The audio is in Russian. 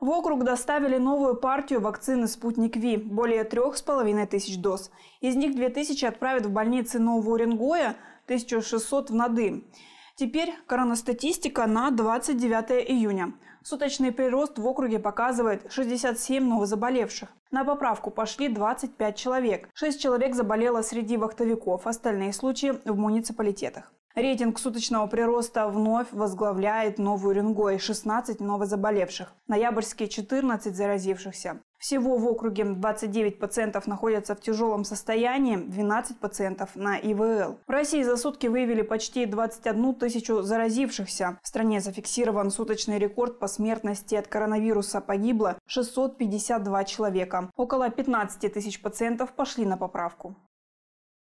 В округ доставили новую партию вакцины «Спутник Ви» – более трех с половиной тысяч доз. Из них 2000 отправят в больницы Нового Уренгоя, 1600 в Нады. Теперь коронастатистика на 29 июня. Суточный прирост в округе показывает 67 новозаболевших. На поправку пошли 25 человек. 6 человек заболело среди вахтовиков, остальные случаи в муниципалитетах. Рейтинг суточного прироста вновь возглавляет Новую Уренгой – 16 новозаболевших, ноябрьские – 14 заразившихся. Всего в округе 29 пациентов находятся в тяжелом состоянии, 12 пациентов на ИВЛ. В России за сутки выявили почти 21 тысячу заразившихся. В стране зафиксирован суточный рекорд по смертности от коронавируса. Погибло 652 человека. Около 15 тысяч пациентов пошли на поправку.